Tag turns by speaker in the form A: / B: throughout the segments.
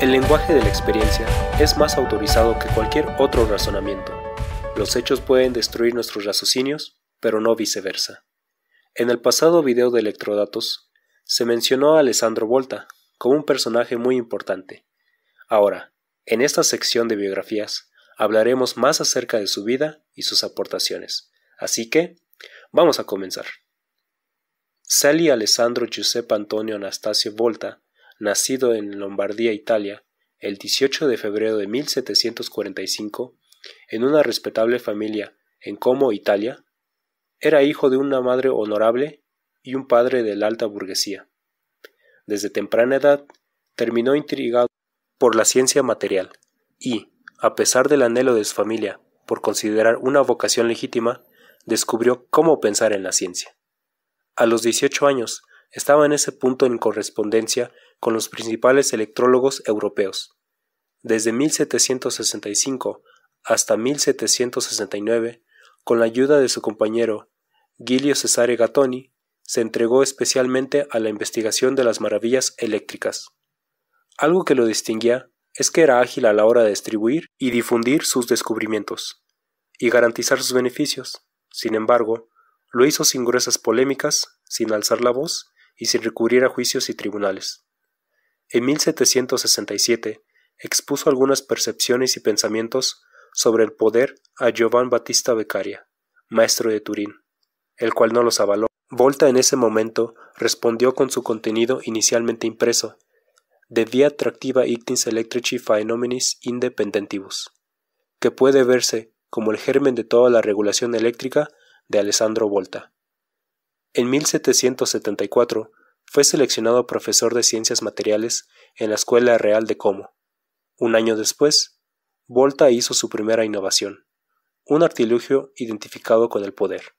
A: El lenguaje de la experiencia es más autorizado que cualquier otro razonamiento. Los hechos pueden destruir nuestros raciocinios, pero no viceversa. En el pasado video de Electrodatos, se mencionó a Alessandro Volta como un personaje muy importante. Ahora, en esta sección de biografías, hablaremos más acerca de su vida y sus aportaciones. Así que, vamos a comenzar. Sally Alessandro Giuseppe Antonio Anastasio Volta nacido en Lombardía, Italia, el 18 de febrero de 1745, en una respetable familia en Como, Italia, era hijo de una madre honorable y un padre de la alta burguesía. Desde temprana edad terminó intrigado por la ciencia material y, a pesar del anhelo de su familia por considerar una vocación legítima, descubrió cómo pensar en la ciencia. A los 18 años estaba en ese punto en correspondencia con los principales electrólogos europeos. Desde 1765 hasta 1769, con la ayuda de su compañero Gilio Cesare Gattoni, se entregó especialmente a la investigación de las maravillas eléctricas. Algo que lo distinguía es que era ágil a la hora de distribuir y difundir sus descubrimientos, y garantizar sus beneficios. Sin embargo, lo hizo sin gruesas polémicas, sin alzar la voz y sin recurrir a juicios y tribunales. En 1767 expuso algunas percepciones y pensamientos sobre el poder a Giovanni Battista Beccaria, maestro de Turín, el cual no los avaló. Volta en ese momento respondió con su contenido inicialmente impreso, De via Atractiva ictis electrici phaenomenis independentibus, que puede verse como el germen de toda la regulación eléctrica de Alessandro Volta. En 1774 fue seleccionado profesor de Ciencias Materiales en la Escuela Real de Como. Un año después, Volta hizo su primera innovación, un artilugio identificado con el poder.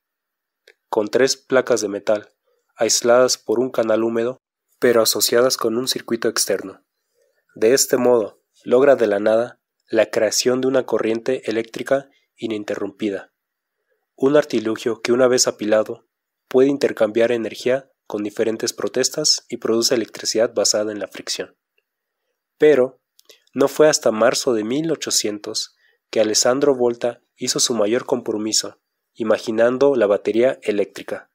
A: Con tres placas de metal, aisladas por un canal húmedo, pero asociadas con un circuito externo. De este modo, logra de la nada la creación de una corriente eléctrica ininterrumpida. Un artilugio que una vez apilado puede intercambiar energía con diferentes protestas y produce electricidad basada en la fricción. Pero no fue hasta marzo de 1800 que Alessandro Volta hizo su mayor compromiso, imaginando la batería eléctrica.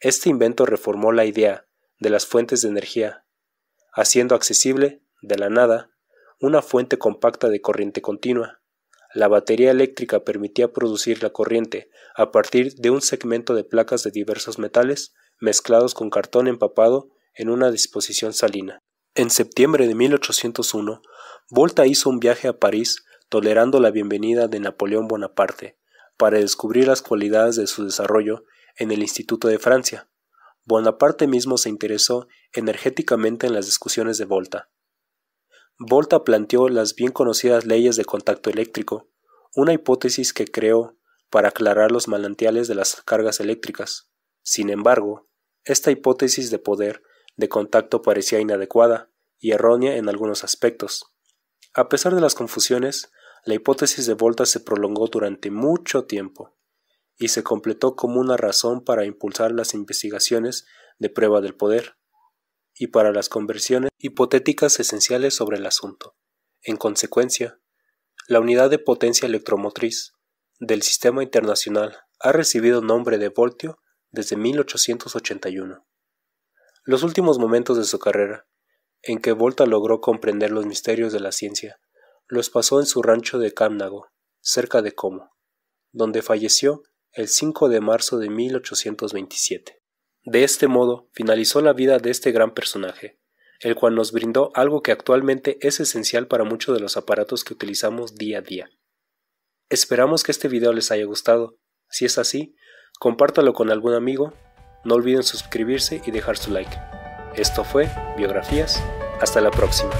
A: Este invento reformó la idea de las fuentes de energía, haciendo accesible, de la nada, una fuente compacta de corriente continua, la batería eléctrica permitía producir la corriente a partir de un segmento de placas de diversos metales mezclados con cartón empapado en una disposición salina. En septiembre de 1801, Volta hizo un viaje a París tolerando la bienvenida de Napoleón Bonaparte para descubrir las cualidades de su desarrollo en el Instituto de Francia. Bonaparte mismo se interesó energéticamente en las discusiones de Volta. Volta planteó las bien conocidas leyes de contacto eléctrico, una hipótesis que creó para aclarar los manantiales de las cargas eléctricas. Sin embargo, esta hipótesis de poder de contacto parecía inadecuada y errónea en algunos aspectos. A pesar de las confusiones, la hipótesis de Volta se prolongó durante mucho tiempo y se completó como una razón para impulsar las investigaciones de prueba del poder y para las conversiones hipotéticas esenciales sobre el asunto. En consecuencia, la unidad de potencia electromotriz del sistema internacional ha recibido nombre de voltio desde 1881. Los últimos momentos de su carrera, en que Volta logró comprender los misterios de la ciencia, los pasó en su rancho de Cámnago, cerca de Como, donde falleció el 5 de marzo de 1827. De este modo finalizó la vida de este gran personaje, el cual nos brindó algo que actualmente es esencial para muchos de los aparatos que utilizamos día a día. Esperamos que este video les haya gustado. Si es así, compártalo con algún amigo, no olviden suscribirse y dejar su like. Esto fue Biografías, hasta la próxima.